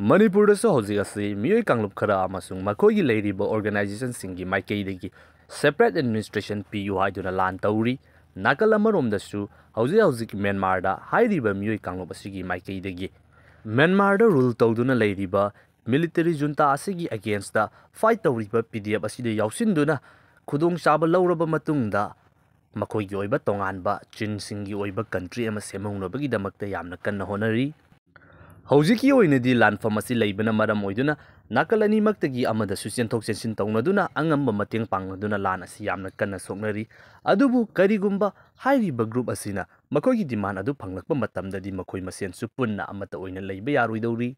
ꯃꯅꯤꯄꯨꯔꯗꯁꯨ ꯍꯧꯖꯤꯛ ꯑꯁꯤ ꯃꯤꯑꯣꯏ ꯀꯥꯡꯂꯨꯞ ꯈꯔ ꯑꯃꯁꯨꯡ ꯃꯈꯣꯏꯒꯤ ꯂꯩꯔꯤꯕ ꯑꯣꯔꯒꯅꯥꯏꯖꯦꯁꯟꯁꯤꯡꯒꯤ ꯃꯥꯏꯀꯩꯗꯒꯤ ꯁꯦꯄꯔꯦꯠ ꯑꯦꯗꯃꯤꯅꯤꯁꯇ꯭ꯔꯦꯁꯟ ꯄꯤꯌꯨ ꯍꯥꯏꯗꯨꯅ ꯂꯥꯟ ꯇꯧꯔꯤ ꯅꯥꯀꯜ ꯑꯃꯔꯣꯝꯗꯁꯨ ꯍꯧꯖꯤꯛ ꯍꯧꯖꯤꯛ ꯃ꯭ꯌꯥꯟꯃꯥꯔꯗ ꯍꯥꯏꯔꯤꯕ ꯃꯤꯑꯣꯏ ꯀꯥꯡꯂꯨꯞ ꯑꯁꯤꯒꯤ ꯃꯥꯏꯀꯩꯗꯒꯤ ꯃ꯭ꯌꯥꯟꯃꯥꯔꯗ ꯔꯨꯜ ꯇꯧꯗꯨꯅ ꯂꯩꯔꯤꯕ ꯃꯤꯂꯤꯇꯔꯤ ꯖꯨꯟꯇꯥ ꯑꯁꯤꯒꯤ ꯑꯒꯦꯟꯁꯇ ꯐꯥꯏꯠ ꯇꯧꯔꯤꯕ ꯄꯤ ꯗꯤ ꯑꯦꯐ ꯑꯁꯤꯗ ꯌꯥꯎꯁꯤꯟꯗꯨꯅ ꯈꯨꯗꯣꯡꯆꯥꯕ ꯂꯧꯔꯕ ꯃꯇꯨꯡꯗ ꯃꯈꯣꯏꯒꯤ ꯑꯣꯏꯕ ꯇꯣꯉꯥꯟꯕ ꯆꯤꯟꯁꯤꯡꯒꯤ ꯑꯣꯏꯕ ꯀꯟꯇ꯭ꯔꯤ ꯑꯃ ꯁꯦꯝꯍꯧꯅꯕꯒꯤꯗꯃꯛꯇ ꯌꯥꯝꯅ ꯀꯟꯅ ꯍꯣꯠꯅꯔꯤ ꯍꯧꯖꯤꯛꯀꯤ ꯑꯣꯏꯅꯗꯤ ꯂꯥꯟꯐꯝ ꯑꯁꯤ ꯂꯩꯕꯅ ꯃꯔꯝ ꯑꯣꯏꯗꯨꯅ ꯅꯥꯀꯜ ꯑꯅꯤꯃꯛꯇꯒꯤ ꯑꯃꯗꯁꯨ ꯆꯦꯟꯊꯣꯛ ꯆꯦꯟꯁꯤꯟ ꯇꯧꯅꯗꯨꯅ ꯑꯉꯝꯕ ꯃꯇꯦꯡ ꯄꯥꯡꯅꯗꯨꯅ ꯂꯥꯟ ꯑꯁꯤ ꯌꯥꯝꯅ ꯀꯟꯅ ꯁꯣꯛꯅꯔꯤ ꯑꯗꯨꯕꯨ ꯀꯔꯤꯒꯨꯝꯕ ꯍꯥꯏꯔꯤꯕ ꯒ꯭ꯔꯨꯞ ꯑꯁꯤꯅ ꯃꯈꯣꯏꯒꯤ ꯗꯤꯃꯥꯟ ꯑꯗꯨ ꯐꯪꯂꯛꯄ ꯃꯇꯝꯗꯗꯤ ꯃꯈꯣꯏ ꯃꯁꯦꯟꯁꯨ ꯄꯨꯟꯅ ꯑꯃꯠꯇ ꯑꯣꯏꯅ ꯂꯩꯕ ꯌꯥꯔꯣꯏꯗꯧꯔꯤ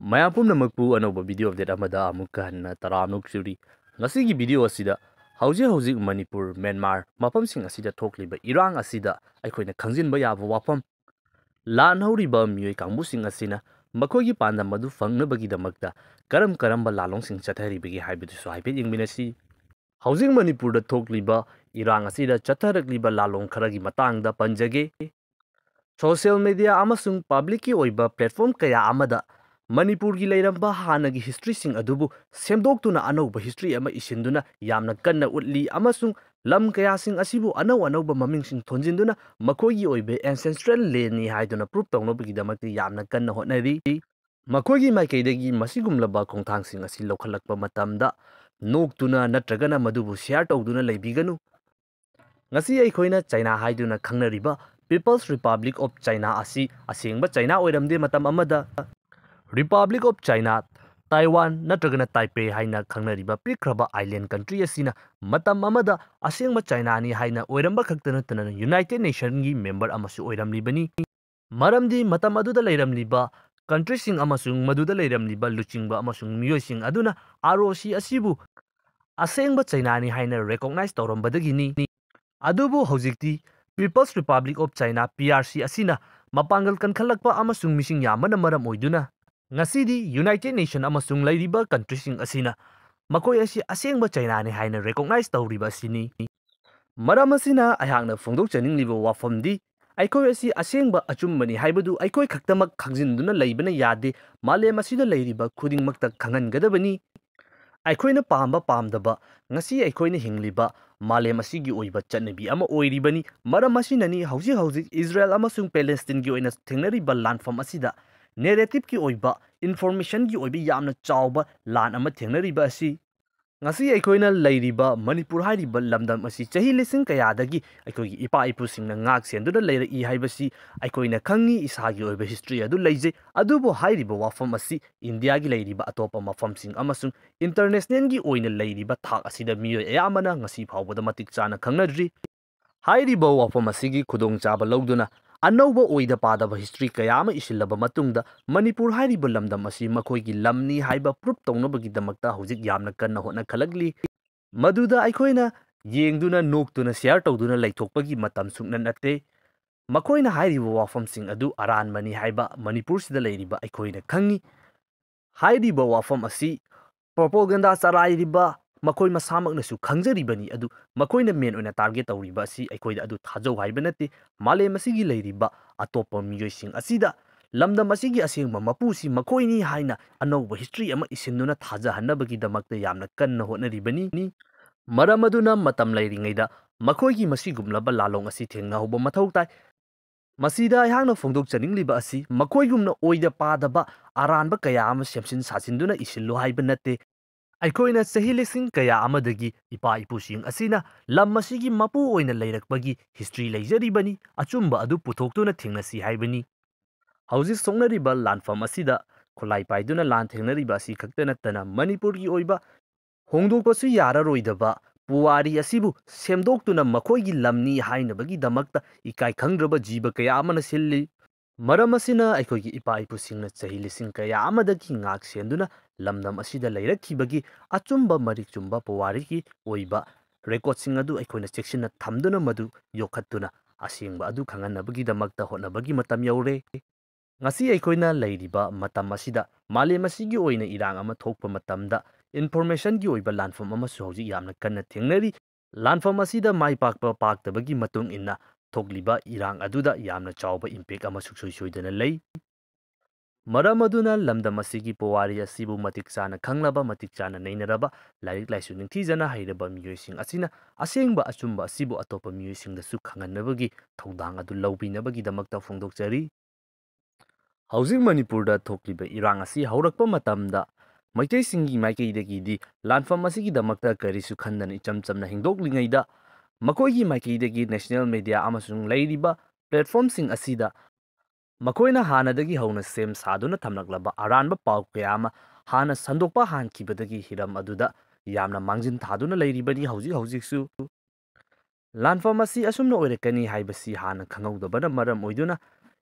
ꯃꯌꯥꯝ ꯄꯨꯝꯅꯃꯛꯄꯨ ꯑꯅꯧꯕ ꯚꯤꯗꯤꯑꯣ ꯑꯞꯗꯦꯠ ꯑꯃꯗ ꯑꯃꯨꯛꯀ ꯍꯟꯅ ꯇꯔꯥꯃꯨꯛ ꯁꯨꯔꯤ ꯉꯁꯤꯒꯤ ꯚꯤꯗꯤꯑꯣ ꯑꯁꯤꯗ ꯍꯧꯖꯤꯛ ꯍꯧꯖꯤꯛ ꯃꯅꯤꯄꯨꯔ ꯃꯦꯟꯃꯥꯔ ꯃꯐꯝꯁꯤꯡ ꯑꯁꯤꯗ ꯊꯣꯛꯂꯤꯕ ꯏꯔꯥꯡ ꯑꯁꯤꯗ ꯑꯩꯈꯣꯏꯅ ꯈꯪꯖꯤꯟꯕ ꯌꯥꯕ ꯋꯥꯐꯝ ꯂꯥꯟꯍꯧꯔꯤꯕ ꯃꯤꯑꯣꯏ ꯀꯥꯡꯕꯨꯁꯤꯡ ꯑꯁꯤꯅ ꯃꯈꯣꯏꯒꯤ ꯄꯥꯟꯗꯝ ꯑꯗꯨ ꯐꯪꯅꯕꯒꯤꯗꯃꯛꯇ ꯀꯔꯝ ꯀꯔꯝꯕ ꯂꯥꯟꯂꯣꯡꯁꯤꯡ ꯆꯠꯊꯔꯤꯕꯒꯦ ꯍꯥꯏꯕꯗꯨꯁꯨ ꯍꯥꯏꯐꯦꯠ ꯌꯦꯡꯃꯤꯟꯅꯁꯤ ꯍꯧꯖꯤꯛ ꯃꯅꯤꯄꯨꯔꯗ ꯊꯣꯛꯂꯤꯕ ꯏꯔꯥꯡ ꯑꯁꯤꯗ ꯆꯠꯊꯔꯛꯂꯤꯕ ꯂꯥꯟꯂꯣꯡ ꯈꯔꯒꯤ ꯃꯇꯥꯡꯗ ꯄꯟꯖꯒꯦ ꯁꯣꯁꯤꯌꯦꯜ ꯃꯦꯗꯤꯌꯥ ꯑꯃꯁꯨꯡ ꯄꯕ꯭ꯂꯤꯛꯀꯤ ꯑꯣꯏꯕ ꯄ꯭ꯂꯦꯠꯐꯣꯝ ꯀꯌꯥ ꯑꯃꯗ ꯃꯅꯤꯄꯨꯔꯒꯤ ꯂꯩꯔꯝꯕ ꯍꯥꯟꯅꯒꯤ ꯍꯤꯁꯇ꯭ꯔꯤꯁꯤꯡ ꯑꯗꯨꯕꯨ ꯁꯦꯝꯗꯣꯛꯇꯨꯅ ꯑꯅꯧꯕ ꯍꯤꯁꯇ꯭ꯔꯤ ꯑꯃ ꯏꯁꯤꯟꯗꯨꯅ ꯌꯥꯝꯅ ꯀꯟꯅ ꯎꯠꯂꯤ ꯑꯃꯁꯨꯡ ꯂꯝ ꯀꯌꯥꯁꯤꯡ ꯑꯁꯤꯕꯨ ꯑꯅꯧ ꯑꯅꯧꯕ ꯃꯃꯤꯡꯁꯤꯡ ꯊꯣꯟꯖꯤꯟꯗꯨꯅ ꯃꯈꯣꯏꯒꯤ ꯑꯣꯏꯕ ꯑꯦꯟꯁꯦꯟꯁꯇ꯭ꯔꯦꯜ ꯂꯦꯟꯅꯤ ꯍꯥꯏꯗꯨꯅ ꯄ꯭ꯔꯨꯞ ꯇꯧꯅꯕꯒꯤꯗꯃꯛꯇ ꯌꯥꯝꯅ ꯀꯟꯅ ꯍꯣꯠꯅꯔꯤ ꯃꯈꯣꯏꯒꯤ ꯃꯥꯏꯀꯩꯗꯒꯤ ꯃꯁꯤꯒꯨꯝꯂꯕ ꯈꯣꯡꯊꯥꯡꯁꯤꯡ ꯑꯁꯤ ꯂꯧꯈꯠꯂꯛꯄ ꯃꯇꯝꯗ ꯅꯣꯛꯇꯨꯅ ꯅꯠꯇ꯭ꯔꯒꯅ ꯃꯗꯨꯕꯨ ꯁꯤꯌꯥꯔ ꯇꯧꯗꯨꯅ ꯂꯩꯕꯤꯒꯅꯨ ꯉꯁꯤ ꯑꯩꯈꯣꯏꯅ ꯆꯥꯏꯅꯥ ꯍꯥꯏꯗꯨꯅ ꯈꯪꯅꯔꯤꯕ ꯄꯤꯄꯜꯁ ꯔꯤꯄꯕ꯭ꯂꯤꯛ ꯑꯣꯐ ꯆꯥꯏꯅꯥ ꯑꯁꯤ ꯑꯁꯦꯡꯕ ꯆꯥꯏꯅꯥ ꯑꯣꯏꯔꯝꯗꯦ ꯃꯇꯝ ꯑꯃꯗ ꯔꯤꯄꯕ꯭ꯂꯤꯛ ꯑꯣꯐ ꯆꯥꯏꯅꯥ ꯇꯥꯏꯋꯥꯟ ꯅꯠꯇ꯭ꯔꯒꯅ ꯇꯥꯏꯄꯦ ꯍꯥꯏꯅ ꯈꯪꯅꯔꯤꯕ ꯄꯤꯛꯈ꯭ꯔꯕ ꯑꯥꯏꯂꯦꯟ ꯀꯟꯇ꯭ꯔꯤ ꯑꯁꯤꯅ ꯃꯇꯝ ꯑꯃꯗ ꯑꯁꯦꯡꯕ ꯆꯥꯏꯅꯥꯅꯤ ꯍꯥꯏꯅ ꯑꯣꯏꯔꯝꯕ ꯈꯛꯇ ꯅꯠꯇꯅ ꯌꯨꯅꯥꯏꯇꯦꯠ ꯅꯦꯁꯟꯒꯤ ꯃꯦꯝꯕꯔ ꯑꯃꯁꯨ ꯑꯣꯏꯔꯝꯂꯤꯕꯅꯤ ꯃꯔꯝꯗꯤ ꯃꯇꯝ ꯑꯗꯨꯗ ꯂꯩꯔꯝꯂꯤꯕ ꯀꯟꯇ꯭ꯔꯤꯁꯤꯡ ꯑꯃꯁꯨꯡ ꯃꯗꯨꯗ ꯂꯩꯔꯝꯂꯤꯕ ꯂꯨꯆꯤꯡꯕ ꯑꯃꯁꯨꯡ ꯃꯤꯑꯣꯏꯁꯤꯡ ꯑꯗꯨꯅ ꯑꯥꯔ ꯑꯣ ꯁꯤ ꯑꯁꯤꯕꯨ ꯑꯁꯦꯡꯕ ꯆꯥꯏꯅꯥꯅꯤ ꯍꯥꯏꯅ ꯔꯦꯀꯣꯛꯅꯥꯏꯖ ꯇꯧꯔꯝꯕꯗꯒꯤꯅꯤ ꯑꯗꯨꯕꯨ ꯍꯧꯖꯤꯛꯇꯤ people's republic of China P R C ꯑꯁꯤꯅ ꯃꯄꯥꯡꯒꯜ ꯀꯟꯈꯠꯂꯛꯄ ꯑꯃꯁꯨꯡ ꯃꯤꯁꯤꯡ ꯌꯥꯝꯕꯅ ꯃꯔꯝ ꯑꯣꯏꯗꯨꯅ ꯉꯁꯤꯗꯤ ꯌꯨꯅꯥꯏꯇꯦꯠ ꯅꯦꯁꯟ ꯑꯃꯁꯨꯡ ꯂꯩꯔꯤꯕ ꯀꯟꯇ꯭ꯔꯤꯁꯤꯡ ꯑꯁꯤꯅ ꯃꯈꯣꯏ ꯑꯁꯤ ꯑꯁꯦꯡꯕ ꯆꯩꯅꯥꯅꯤ ꯍꯥꯏꯅ ꯔꯦꯀꯣꯛꯅꯥꯏꯖ ꯇꯧꯔꯤꯕ ꯑꯁꯤꯅꯤ ꯃꯔꯝ ꯑꯁꯤꯅ ꯑꯩꯍꯥꯛꯅ ꯐꯣꯡꯗꯣꯛꯆꯅꯤꯡꯂꯤꯕ ꯋꯥꯐꯝꯗꯤ ꯑꯩꯈꯣꯏ ꯑꯁꯤ ꯑꯁꯦꯡꯕ ꯑꯆꯨꯝꯕꯅꯤ ꯍꯥꯏꯕꯗꯨ ꯑꯩꯈꯣꯏ ꯈꯛꯇꯃꯛ ꯈꯪꯖꯤꯟꯗꯨꯅ ꯂꯩꯕꯅ ꯌꯥꯗꯦ ꯃꯥꯂꯦꯝ ꯑꯁꯤꯗ ꯂꯩꯔꯤꯕ ꯈꯨꯗꯤꯡꯃꯛꯇ ꯈꯪꯍꯟꯒꯗꯕꯅꯤ ꯑꯩꯈꯣꯏꯅ ꯄꯥꯝꯕ ꯄꯥꯝꯗꯕ ꯉꯁꯤ ꯑꯩꯈꯣꯏꯅ ꯍꯤꯡꯂꯤꯕ ꯃꯥꯂꯦꯝ ꯑꯁꯤꯒꯤ ꯑꯣꯏꯕ ꯆꯠꯅꯕꯤ ꯑꯃ ꯑꯣꯏꯔꯤꯕꯅꯤ ꯃꯔꯝ ꯑꯁꯤꯅꯅꯤ ꯍꯧꯖꯤꯛ ꯍꯧꯖꯤꯛ ꯏꯖꯔꯦꯜ ꯑꯃꯁꯨꯡ ꯄꯦꯂꯦꯁꯇꯤꯟꯒꯤ ꯑꯣꯏꯅ ꯊꯦꯡꯅꯔꯤꯕ ꯂꯥꯟꯐꯝ ꯑꯁꯤꯗ ꯅꯦꯔꯦꯇꯤꯞꯀꯤ ꯑꯣꯏꯕ ꯏꯟꯐꯣꯔꯃꯦꯁꯟꯒꯤ ꯑꯣꯏꯕ ꯌꯥꯝꯅ ꯆꯥꯎꯕ ꯂꯥꯟ ꯑꯃ ꯊꯦꯡꯅꯔꯤꯕ ꯑꯁꯤ ꯉꯁꯤ ꯑꯩꯈꯣꯏꯅ ꯂꯩꯔꯤꯕ ꯃꯅꯤꯄꯨꯔ ꯍꯥꯏꯔꯤꯕ ꯂꯝꯗꯝ ꯑꯁꯤ ꯆꯍꯤ ꯂꯤꯁꯤꯡ ꯀꯌꯥꯗꯒꯤ ꯑꯩꯈꯣꯏꯒꯤ ꯏꯄꯥ ꯏꯄꯨꯁꯤꯡꯅ ꯉꯥꯛ ꯁꯦꯟꯗꯨꯅ ꯂꯩꯔꯛꯏ ꯍꯥꯏꯕꯁꯤ ꯑꯩꯈꯣꯏꯅ ꯈꯪꯉꯤ ꯏꯁꯥꯒꯤ ꯑꯣꯏꯕ ꯍꯤꯁꯇ꯭ꯔꯤ ꯑꯗꯨ ꯂꯩꯖꯩ ꯑꯗꯨꯕꯨ ꯍꯥꯏꯔꯤꯕ ꯋꯥꯐꯝ ꯑꯁꯤ ꯏꯟꯗꯤꯌꯥꯒꯤ ꯂꯩꯔꯤꯕ ꯑꯇꯣꯞꯄ ꯃꯐꯝꯁꯤꯡ ꯑꯃꯁꯨꯡ ꯏꯟꯇꯔꯅꯦꯁꯅꯦꯜꯒꯤ ꯑꯣꯏꯅ ꯂꯩꯔꯤꯕ ꯊꯥꯛ ꯑꯁꯤꯗ ꯃꯤꯑꯣꯏ ꯑꯌꯥꯝꯕꯅ ꯉꯁꯤ ꯐꯥꯎꯕꯗ ꯃꯇꯤꯛ ꯆꯥꯅ ꯈꯪꯅꯗ꯭ꯔꯤ ꯍꯥꯏꯔꯤꯕ ꯋꯥꯐꯝ ꯑꯁꯤꯒꯤ ꯈꯨꯗꯣꯡꯆꯥꯕ ꯂꯧꯗꯨꯅ ꯑꯅꯧꯕ ꯑꯣꯏꯗ ꯄꯥꯗꯕ ꯍꯤꯁꯇ꯭ꯔꯤ ꯀꯌꯥ ꯑꯃ ꯏꯁꯤꯜꯂꯕ ꯃꯇꯨꯡꯗ ꯃꯅꯤꯄꯨꯔ ꯍꯥꯏꯔꯤꯕ ꯂꯝꯗꯝ ꯑꯁꯤ ꯃꯈꯣꯏꯒꯤ ꯂꯝꯅꯤ ꯍꯥꯏꯕ ꯄ꯭ꯔꯨꯞ ꯇꯧꯅꯕꯒꯤꯗꯃꯛꯇ ꯍꯧꯖꯤꯛ ꯌꯥꯝꯅ ꯀꯟꯅ ꯍꯣꯠꯅꯈꯠꯂꯛꯂꯤ ꯃꯗꯨꯗ ꯑꯩꯈꯣꯏꯅ ꯌꯦꯡꯗꯨꯅ ꯅꯣꯛꯇꯨꯅ ꯁꯤꯌꯥꯔ ꯇꯧꯗꯨꯅ ꯂꯩꯊꯣꯛꯄꯒꯤ ꯃꯇꯝ ꯁꯨꯛꯅ ꯅꯠꯇꯦ ꯃꯈꯣꯏꯅ ꯍꯥꯏꯔꯤꯕ ꯋꯥꯐꯝꯁꯤꯡ ꯑꯗꯨ ꯑꯔꯥꯟꯕꯅꯤ ꯍꯥꯏꯕ ꯃꯅꯤꯄꯨꯔꯁꯤꯗ ꯂꯩꯔꯤꯕ ꯑꯩꯈꯣꯏꯅ ꯈꯪꯉꯤ ꯍꯥꯏꯔꯤꯕ ꯋꯥꯐꯝ ꯑꯁꯤ ꯄ꯭ꯔꯣꯄꯣꯒꯟꯗꯥ ꯆꯔꯥꯏꯔꯤꯕ ꯃꯈꯣꯏ ꯃꯁꯥꯃꯛꯅꯁꯨ ꯈꯪꯖꯔꯤꯕꯅꯤ ꯑꯗꯨ ꯃꯈꯣꯏꯅ ꯃꯦꯟ ꯑꯣꯏꯅ ꯇꯥꯔꯒꯦꯠ ꯇꯧꯔꯤꯕ ꯑꯁꯤ ꯑꯩꯈꯣꯏꯗ ꯑꯗꯨ ꯊꯥꯖꯧ ꯍꯥꯏꯕ ꯅꯠꯇꯦ ꯃꯥꯂꯦꯝ ꯑꯁꯤꯒꯤ ꯂꯩꯔꯤꯕ ꯑꯇꯣꯞꯄ ꯃꯤꯑꯣꯏꯁꯤꯡ ꯑꯁꯤꯗ ꯂꯝꯗꯝ ꯑꯁꯤꯒꯤ ꯑꯁꯦꯡꯕ ꯃꯄꯨꯁꯤ ꯃꯈꯣꯏꯅꯤ ꯍꯥꯏꯅ ꯑꯅꯧꯕ ꯍꯤꯁꯇ꯭ꯔꯤ ꯑꯃ ꯏꯁꯤꯟꯗꯨꯅ ꯊꯥꯖꯍꯟꯅꯕꯒꯤꯗꯃꯛꯇ ꯌꯥꯝꯅ ꯀꯟꯅ ꯍꯣꯠꯅꯔꯤꯕꯅꯤ ꯃꯔꯝ ꯑꯗꯨꯅ ꯃꯇꯝ ꯂꯩꯔꯤꯉꯩꯗ ꯃꯈꯣꯏꯒꯤ ꯃꯁꯤꯒꯨꯝꯂꯕ ꯂꯥꯂꯣꯡ ꯑꯁꯤ ꯊꯦꯡꯅꯍꯧꯕ ꯃꯊꯧ ꯇꯥꯏ ꯃꯁꯤꯗ ꯑꯩꯍꯥꯛꯅ ꯐꯣꯡꯗꯣꯛꯆꯅꯤꯡꯂꯤꯕ ꯑꯁꯤ ꯃꯈꯣꯏꯒꯨꯝꯅ ꯑꯣꯏꯗ ꯄꯥꯗꯕ ꯑꯔꯥꯟꯕ ꯀꯌꯥ ꯑꯃ ꯁꯦꯝꯖꯤꯟ ꯁꯥꯖꯤꯟꯗꯨꯅ ꯏꯁꯤꯜꯂꯨ ꯍꯥꯏꯕ ꯅꯠꯇꯦ ꯑꯩꯈꯣꯏꯅ ꯆꯍꯤ ꯂꯤꯁꯤꯡ ꯀꯌꯥ ꯑꯃꯗꯒꯤ ꯏꯄꯥ ꯏꯄꯨꯁꯤꯡ ꯑꯁꯤꯅ ꯂꯝ ꯑꯁꯤꯒꯤ ꯃꯄꯨ ꯑꯣꯏꯅ ꯂꯩꯔꯛꯄꯒꯤ ꯍꯤꯁꯇ꯭ꯔꯤ ꯂꯩꯖꯔꯤꯕꯅꯤ ꯑꯆꯨꯝꯕ ꯑꯗꯨ ꯄꯨꯊꯣꯛꯇꯨꯅ ꯊꯦꯡꯅꯁꯤ ꯍꯥꯏꯕꯅꯤ ꯍꯧꯖꯤꯛ ꯁꯣꯛꯅꯔꯤꯕ ꯂꯥꯟꯐꯝ ꯑꯁꯤꯗ ꯈꯨꯠꯂꯥꯏ ꯄꯥꯏꯗꯨꯅ ꯂꯥꯟ ꯊꯦꯡꯅꯔꯤꯕ ꯑꯁꯤ ꯈꯛꯇ ꯅꯠꯇꯅ ꯃꯅꯤꯄꯨꯔꯒꯤ ꯑꯣꯏꯕ ꯍꯣꯡꯗꯣꯛꯄꯁꯨ ꯌꯥꯔꯔꯣꯏꯗꯕ ꯄꯨꯋꯥꯔꯤ ꯑꯁꯤꯕꯨ ꯁꯦꯝꯗꯣꯛꯇꯨꯅ ꯃꯈꯣꯏꯒꯤ ꯂꯝꯅꯤ ꯍꯥꯏꯅꯕꯒꯤꯗꯃꯛꯇ ꯏꯀꯥꯏ ꯈꯪꯗ꯭ꯔꯕ ꯖꯤꯕ ꯀꯌꯥ ꯑꯃꯅ ꯁꯤꯜꯂꯤ ꯃꯔꯝ ꯑꯁꯤꯅ ꯑꯩꯈꯣꯏꯒꯤ ꯏꯄꯥ ꯏꯄꯨꯁꯤꯡꯅ ꯆꯍꯤ ꯂꯤꯁꯤꯡ ꯀꯌꯥ ꯑꯃꯗꯒꯤ ꯉꯥꯛ ꯁꯦꯟꯗꯨꯅ ꯂꯝꯗꯝ ꯑꯁꯤꯗ ꯂꯩꯔꯛꯈꯤꯕꯒꯤ ꯑꯆꯨꯝꯕ ꯃꯔꯤꯛ ꯆꯨꯝꯕ ꯄꯨꯋꯥꯔꯤꯒꯤ ꯑꯣꯏꯕ ꯔꯦꯀꯣꯔꯠꯁꯤꯡ ꯑꯗꯨ ꯑꯩꯈꯣꯏꯅ ꯆꯦꯛꯁꯤꯟꯅ ꯊꯝꯗꯨꯅ ꯃꯗꯨ ꯌꯣꯛꯈꯠꯇꯨꯅ ꯑꯁꯦꯡꯕ ꯑꯗꯨ ꯈꯪꯍꯟꯅꯕꯒꯤꯗꯃꯛꯇ ꯍꯣꯠꯅꯕꯒꯤ ꯃꯇꯝ ꯌꯧꯔꯦ ꯉꯁꯤ ꯑꯩꯈꯣꯏꯅ ꯂꯩꯔꯤꯕ ꯃꯇꯝ ꯑꯁꯤꯗ ꯃꯥꯂꯦꯝ ꯑꯁꯤꯒꯤ ꯑꯣꯏꯅ ꯏꯔꯥꯡ ꯑꯃ ꯊꯣꯛꯄ ꯃꯇꯝꯗ ꯏꯟꯐꯣꯔꯃꯦꯁꯟꯒꯤ ꯑꯣꯏꯕ ꯂꯥꯟꯐꯝ ꯑꯃꯁꯨ ꯍꯧꯖꯤꯛ ꯌꯥꯝꯅ ꯀꯟꯅ ꯊꯦꯡꯅꯔꯤ ꯂꯥꯟꯐꯝ ꯑꯁꯤꯗ ꯃꯥꯏ ꯄꯥꯛꯄ ꯄꯥꯛꯇꯕꯒꯤ ꯃꯇꯨꯡ ꯏꯟꯅ थोलीब इरंग चाव इंपेक् मरम पोवारी मतिचा खब मचा नईनब लाइक लाइस निथीजना हईब मई असें अचुब अटोप मईसू खनबाद लौबीनबीद फोदरी हजिंग मनपुर इरंग मईक माइकदी लाफम कई खन इचम चमना हिंदोली ꯃꯈꯣꯏꯒꯤ ꯃꯥꯏꯀꯩꯗꯒꯤ ꯅꯦꯁꯅꯦꯜ ꯃꯦꯗꯤꯌꯥ ꯑꯃꯁꯨꯡ ꯂꯩꯔꯤꯕ ꯄ꯭ꯂꯦꯠꯐꯣꯝꯁꯤꯡ ꯑꯁꯤꯗ ꯃꯈꯣꯏꯅ ꯍꯥꯟꯅꯗꯒꯤ ꯍꯧꯅ ꯁꯦꯝ ꯁꯥꯗꯨꯅ ꯊꯝꯂꯛꯂꯕ ꯑꯔꯥꯟꯕ ꯄꯥꯎ ꯀꯌꯥ ꯑꯃ ꯍꯥꯟꯅ ꯁꯟꯗꯣꯛꯄ ꯍꯥꯟꯈꯤꯕꯗꯒꯤ ꯍꯤꯔꯝ ꯑꯗꯨꯗ ꯌꯥꯝꯅ ꯃꯥꯡꯖꯤꯟ ꯊꯥꯗꯨꯅ ꯂꯩꯔꯤꯕꯅꯤ ꯍꯧꯖꯤꯛ ꯍꯧꯖꯤꯛꯁꯨ ꯂꯥꯟꯐꯝ ꯑꯁꯤ ꯑꯁꯨꯝꯅ ꯑꯣꯏꯔꯛꯀꯅꯤ ꯍꯥꯏꯕꯁꯤ ꯍꯥꯟꯅ ꯈꯪꯍꯧꯗꯕꯅ ꯃꯔꯝ ꯑꯣꯏꯗꯨꯅ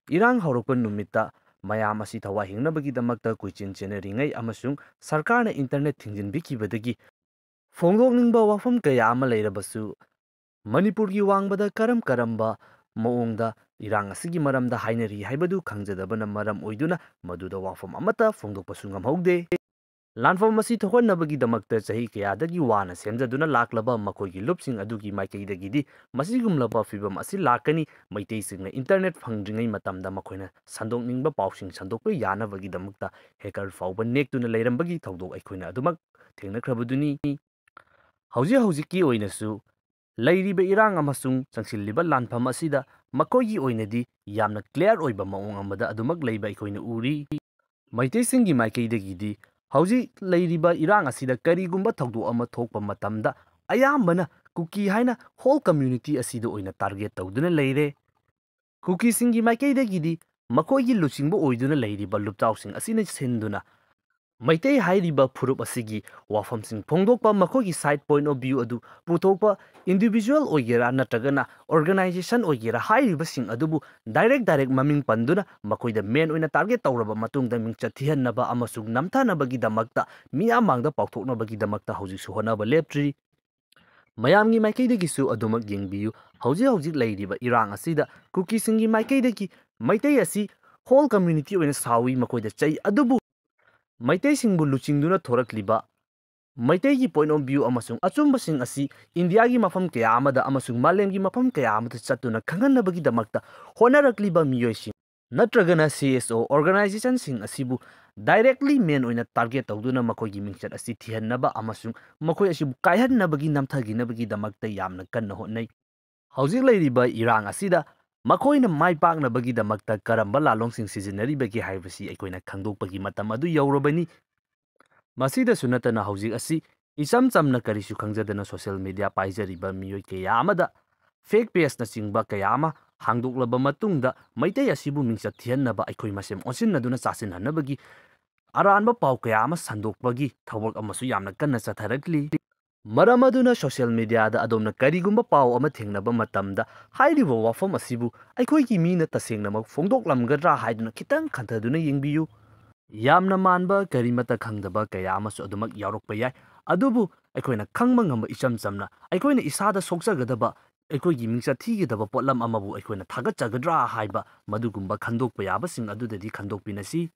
ꯏꯔꯥꯡ ꯍꯧꯔꯛꯄ ꯅꯨꯃꯤꯠꯇ ꯃꯌꯥꯝ ꯑꯁꯤ ꯊꯋꯥꯏ ꯍꯤꯡꯅꯕꯒꯤꯗꯃꯛꯇ ꯀꯣꯏꯆꯦꯟ ꯆꯦꯟꯅꯔꯤꯉꯩ ꯑꯃꯁꯨꯡ ꯁꯔꯀꯥꯔꯅ ꯏꯟꯇꯔꯅꯦꯠ ꯊꯤꯡꯖꯤꯟꯕꯤꯈꯤꯕꯗꯒꯤ ꯐꯣꯡꯗꯣꯛꯅꯤꯡꯕ ꯋꯥꯐꯝ ꯀꯌꯥ ꯑꯃ ꯂꯩꯔꯕꯁꯨ ꯃꯅꯤꯄꯨꯔꯒꯤ ꯋꯥꯡꯃꯗ ꯀꯔꯝ ꯀꯔꯝꯕ ꯃꯑꯣꯡꯗ ꯏꯔꯥꯡ ꯑꯁꯤꯒꯤ ꯃꯔꯝꯗ ꯍꯥꯏꯅꯔꯤ ꯍꯥꯏꯕꯗꯨ ꯈꯪꯖꯗꯕꯅ ꯃꯔꯝ ꯑꯣꯏꯗꯨꯅ ꯃꯗꯨꯗ ꯋꯥꯐꯝ ꯑꯃꯠꯇ ꯐꯣꯡꯗꯣꯛꯄꯁꯨ ꯉꯝꯍꯧꯗꯦ ꯂꯥꯟꯐꯝ ꯑꯁꯤ ꯊꯣꯛꯍꯟꯅꯕꯒꯤꯗꯃꯛꯇ ꯆꯍꯤ ꯀꯌꯥꯗꯒꯤ ꯋꯥꯅ ꯁꯦꯝꯖꯗꯨꯅ ꯂꯥꯛꯂꯕ ꯃꯈꯣꯏꯒꯤ ꯂꯨꯞꯁꯤꯡ ꯑꯗꯨꯒꯤ ꯃꯥꯏꯀꯩꯗꯒꯤꯗꯤ ꯃꯁꯤꯒꯨꯝꯂꯕ ꯐꯤꯕꯝ ꯑꯁꯤ ꯂꯥꯛꯀꯅꯤ ꯃꯩꯇꯩꯁꯤꯡꯅ ꯏꯟꯇꯔꯅꯦꯠ ꯐꯪꯗ꯭ꯔꯤꯉꯩ ꯃꯇꯝꯗ ꯃꯈꯣꯏꯅ ꯁꯟꯗꯣꯛꯅꯤꯡꯕ ꯄꯥꯎꯁꯤꯡ ꯁꯟꯗꯣꯛꯄ ꯌꯥꯅꯕꯒꯤꯗꯃꯛꯇ ꯍꯦꯀꯔ ꯐꯥꯎꯕ ꯅꯦꯛꯇꯨꯅ ꯂꯩꯔꯝꯕꯒꯤ ꯊꯧꯗꯣꯛ ꯑꯩꯈꯣꯏꯅ ꯑꯗꯨꯃꯛ ꯊꯦꯡꯅꯈ꯭ꯔꯕꯗꯨꯅꯤ ꯍꯧꯖꯤꯛ ꯍꯧꯖꯤꯛꯀꯤ ꯑꯣꯏꯅꯁꯨ ꯂꯩꯔꯤꯕ ꯏꯔꯥꯡ ꯑꯃꯁꯨꯡ ꯆꯪꯁꯤꯜꯂꯤꯕ ꯂꯥꯟꯐꯝ ꯑꯁꯤꯗ ꯃꯈꯣꯏꯒꯤ ꯑꯣꯏꯅꯗꯤ ꯌꯥꯝꯅ ꯀ꯭ꯂꯤꯌꯥꯔ ꯑꯣꯏꯕ ꯃꯑꯣꯡ ꯑꯃꯗ ꯑꯗꯨꯃꯛ ꯂꯩꯕ ꯑꯩꯈꯣꯏꯅ ꯎꯔꯤ ꯃꯩꯇꯩꯁꯤꯡꯒꯤ ꯃꯥꯏꯀꯩꯗꯒꯤꯗꯤ ꯍꯧꯖꯤꯛ ꯂꯩꯔꯤꯕ ꯏꯔꯥꯡ ꯑꯁꯤꯗ ꯀꯔꯤꯒꯨꯝꯕ ꯊꯧꯗꯣꯛ ꯑꯃ ꯊꯣꯛꯄ ꯃꯇꯝꯗ ꯑꯌꯥꯝꯕꯅ ꯀꯨꯀꯤ ꯍꯥꯏꯅ ꯍꯣꯜ ꯀꯝꯃ꯭ꯌꯨꯅꯤꯇꯤ ꯑꯁꯤꯗ ꯑꯣꯏꯅ ꯇꯥꯔꯒꯦꯠ ꯇꯧꯗꯨꯅ ꯂꯩꯔꯦ ꯀꯨꯀꯤꯁꯤꯡꯒꯤ ꯃꯥꯏꯀꯩꯗꯒꯤꯗꯤ ꯃꯈꯣꯏꯒꯤ ꯂꯨꯆꯤꯡꯕ ꯑꯣꯏꯗꯨꯅ ꯂꯩꯔꯤꯕ ꯂꯨꯞꯇꯥꯎꯁꯤꯡ ꯑꯁꯤꯅ ꯁꯤꯟꯗꯨꯅ ꯃꯩꯇꯩ ꯍꯥꯏꯔꯤꯕ ꯐꯨꯔꯨꯞ ꯑꯁꯤꯒꯤ ꯋꯥꯐꯝꯁꯤꯡ ꯐꯣꯡꯗꯣꯛꯄ ꯃꯈꯣꯏꯒꯤ ꯁꯥꯏꯠ ꯄꯣꯏꯟ ꯑꯣꯐ ꯚ꯭ꯌꯨ ꯑꯗꯨ ꯄꯨꯊꯣꯛꯄ ꯏꯟꯗꯤꯕꯤꯖꯨꯋꯦꯜ ꯑꯣꯏꯒꯦꯔꯥ ꯅꯠꯇ꯭ꯔꯒꯅ ꯑꯣꯔꯒꯅꯥꯏꯖꯦꯁꯟ ꯑꯣꯏꯒꯦꯔꯥ ꯍꯥꯏꯔꯤꯕꯁꯤꯡ ꯑꯗꯨꯕꯨ ꯗꯥꯏꯔꯦꯛ ꯗꯥꯏꯔꯦꯛ ꯃꯃꯤꯡ ꯄꯟꯗꯨꯅ ꯃꯈꯣꯏꯗ ꯃꯦꯟ ꯑꯣꯏꯅ ꯇꯥꯔꯒꯦꯠ ꯇꯧꯔꯕ ꯃꯇꯨꯡꯗ ꯃꯤꯡꯆꯠ ꯊꯤꯍꯟꯅꯕ ꯑꯃꯁꯨꯡ ꯅꯝꯊꯅꯕꯒꯤꯗꯃꯛꯇ ꯃꯤꯌꯥꯝ ꯃꯥꯡꯗ ꯄꯥꯎꯊꯣꯛꯅꯕꯒꯤꯗꯃꯛꯇ ꯍꯧꯖꯤꯛꯁꯨ ꯍꯣꯠꯅꯕ ꯂꯦꯞꯇ꯭ꯔꯤ ꯃꯌꯥꯝꯒꯤ ꯃꯥꯏꯀꯩꯗꯒꯤꯁꯨ ꯑꯗꯨꯃꯛ ꯌꯦꯡꯕꯤꯌꯨ ꯍꯧꯖꯤꯛ ꯍꯧꯖꯤꯛ ꯂꯩꯔꯤꯕ ꯏꯔꯥꯡ ꯑꯁꯤꯗ ꯀꯨꯀꯤꯁꯤꯡꯒꯤ ꯃꯥꯏꯀꯩꯗꯒꯤ ꯃꯩꯇꯩ ꯑꯁꯤ ꯍꯣꯜ ꯀꯝꯃ꯭ꯌꯨꯅꯤꯇꯤ ꯑꯣꯏꯅ ꯁꯥꯎꯏ ꯃꯈꯣꯏꯗ ꯆꯩ ꯑꯗꯨꯕꯨ ꯃꯩꯇꯩꯁꯤꯡꯕꯨ ꯂꯨꯆꯤꯡꯗꯨꯅ ꯊꯣꯔꯛꯂꯤꯕ ꯃꯩꯇꯩꯒꯤ ꯄꯣꯏꯟ ꯑꯣꯐ ꯚ꯭ꯌꯨ ꯑꯃꯁꯨꯡ ꯑꯆꯨꯝꯕꯁꯤꯡ ꯑꯁꯤ ꯏꯟꯗꯤꯌꯥꯒꯤ ꯃꯐꯝ ꯀꯌꯥ ꯑꯃꯗ ꯑꯃꯁꯨꯡ ꯃꯥꯂꯦꯝꯒꯤ ꯃꯐꯝ ꯀꯌꯥ ꯑꯃꯗ ꯆꯠꯇꯨꯅ ꯈꯪꯍꯟꯅꯕꯒꯤꯗꯃꯛꯇ ꯍꯣꯠꯅꯔꯛꯂꯤꯕ ꯃꯤꯑꯣꯏꯁꯤꯡ ꯅꯠꯇ꯭ꯔꯒꯅ ꯁꯤ ꯑꯦꯁ ꯑꯣ ꯑꯣꯔꯒꯅꯥꯏꯖꯦꯁꯟꯁꯤꯡ ꯑꯁꯤꯕꯨ ꯗꯥꯏꯔꯦꯛꯂꯤ ꯃꯦꯟ ꯑꯣꯏꯅ ꯇꯥꯔꯒꯦꯠ ꯇꯧꯗꯨꯅ ꯃꯈꯣꯏꯒꯤ ꯃꯤꯡꯆꯠ ꯑꯁꯤ ꯊꯤꯍꯟꯅꯕ ꯑꯃꯁꯨꯡ ꯃꯈꯣꯏ ꯑꯁꯤꯕꯨ ꯀꯥꯏꯍꯟꯅꯕꯒꯤ ꯅꯝꯊꯈꯤꯅꯕꯒꯤꯗꯃꯛꯇ ꯌꯥꯝꯅ ꯀꯟꯅ ꯍꯣꯠꯅꯩ ꯍꯧꯖꯤꯛ ꯂꯩꯔꯤꯕ ꯏꯔꯥꯡ ꯑꯁꯤꯗ ꯃꯈꯣꯏꯅ ꯃꯥꯏ ꯄꯥꯛꯅꯕꯒꯤꯗꯃꯛꯇ ꯀꯔꯝꯕ ꯂꯥꯂꯣꯡꯁꯤꯡ ꯁꯤꯖꯤꯟꯅꯔꯤꯕꯒꯦ ꯍꯥꯏꯕꯁꯤ ꯑꯩꯈꯣꯏꯅ ꯈꯪꯗꯣꯛꯄꯒꯤ ꯃꯇꯝ ꯑꯗꯨ ꯌꯧꯔꯕꯅꯤ ꯃꯁꯤꯗꯁꯨ ꯅꯠꯇꯅ ꯍꯧꯖꯤꯛ ꯑꯁꯤ ꯏꯆꯝ ꯆꯝꯅ ꯀꯔꯤꯁꯨ ꯈꯪꯖꯗꯅ ꯁꯣꯁꯤꯌꯦꯜ ꯃꯤꯗꯤꯌꯥ ꯄꯥꯏꯖꯔꯤꯕ ꯃꯤꯑꯣꯏ ꯀꯌꯥ ꯑꯃꯗ ꯐꯦꯛ ꯄꯦꯖꯅꯆꯤꯡꯕ ꯀꯌꯥ ꯑꯃ ꯍꯥꯡꯗꯣꯛꯂꯕ ꯃꯇꯨꯡꯗ ꯃꯩꯇꯩ ꯑꯁꯤꯕꯨ ꯃꯤꯡꯆꯠ ꯊꯤꯍꯟꯅꯕ ꯑꯩꯈꯣꯏ ꯃꯁꯦꯝ ꯑꯣꯟꯁꯤꯟꯅꯗꯨꯅ ꯆꯥꯁꯤꯟꯅꯅꯕꯒꯤ ꯑꯔꯥꯟꯕ ꯄꯥꯎ ꯀꯌꯥ ꯑꯃ ꯁꯟꯗꯣꯛꯄꯒꯤ ꯊꯕꯛ ꯑꯃꯁꯨ ꯌꯥꯝꯅ ꯀꯟꯅ ꯆꯠꯊꯔꯛꯂꯤ ꯃꯔꯝ ꯑꯗꯨꯅ ꯁꯣꯁꯤꯌꯦꯜ ꯃꯤꯗꯤꯌꯥꯗ ꯑꯗꯣꯝꯅ ꯀꯔꯤꯒꯨꯝꯕ ꯄꯥꯎ ꯑꯃ ꯊꯦꯡꯅꯕ ꯃꯇꯝꯗ ꯍꯥꯏꯔꯤꯕ ꯋꯥꯐꯝ ꯑꯁꯤꯕꯨ ꯑꯩꯈꯣꯏꯒꯤ ꯃꯤꯅ ꯇꯁꯦꯡꯅꯃꯛ ꯐꯣꯡꯗꯣꯛꯂꯝꯒꯗ꯭ꯔꯥ ꯍꯥꯏꯗꯨꯅ ꯈꯤꯇꯪ ꯈꯟꯊꯗꯨꯅ ꯌꯦꯡꯕꯤꯌꯨ ꯌꯥꯝꯅ ꯃꯥꯟꯕ ꯀꯔꯤꯃꯇ ꯈꯪꯗꯕ ꯀꯌꯥ ꯑꯃꯁꯨ ꯑꯗꯨꯃꯛ ꯌꯥꯎꯔꯛꯄ ꯌꯥꯏ ꯑꯗꯨꯕꯨ ꯑꯩꯈꯣꯏꯅ ꯈꯪꯕ ꯉꯝꯕ ꯏꯆꯝ ꯆꯝꯅ ꯑꯩꯈꯣꯏꯅ ꯏꯁꯥꯗ ꯁꯣꯛꯆꯒꯗꯕ ꯑꯩꯈꯣꯏꯒꯤ ꯃꯤꯡꯆꯠ ꯊꯤꯒꯗꯕ ꯄꯣꯠꯂꯝ ꯑꯃꯕꯨ ꯑꯩꯈꯣꯏꯅ ꯊꯥꯒꯠꯆꯒꯗ꯭ꯔꯥ ꯍꯥꯏꯕ ꯃꯗꯨꯒꯨꯝꯕ ꯈꯟꯗꯣꯛꯄ ꯌꯥꯕꯁꯤꯡ ꯑꯗꯨꯗꯗꯤ ꯈꯟꯗꯣꯛꯄꯤꯅꯁꯤ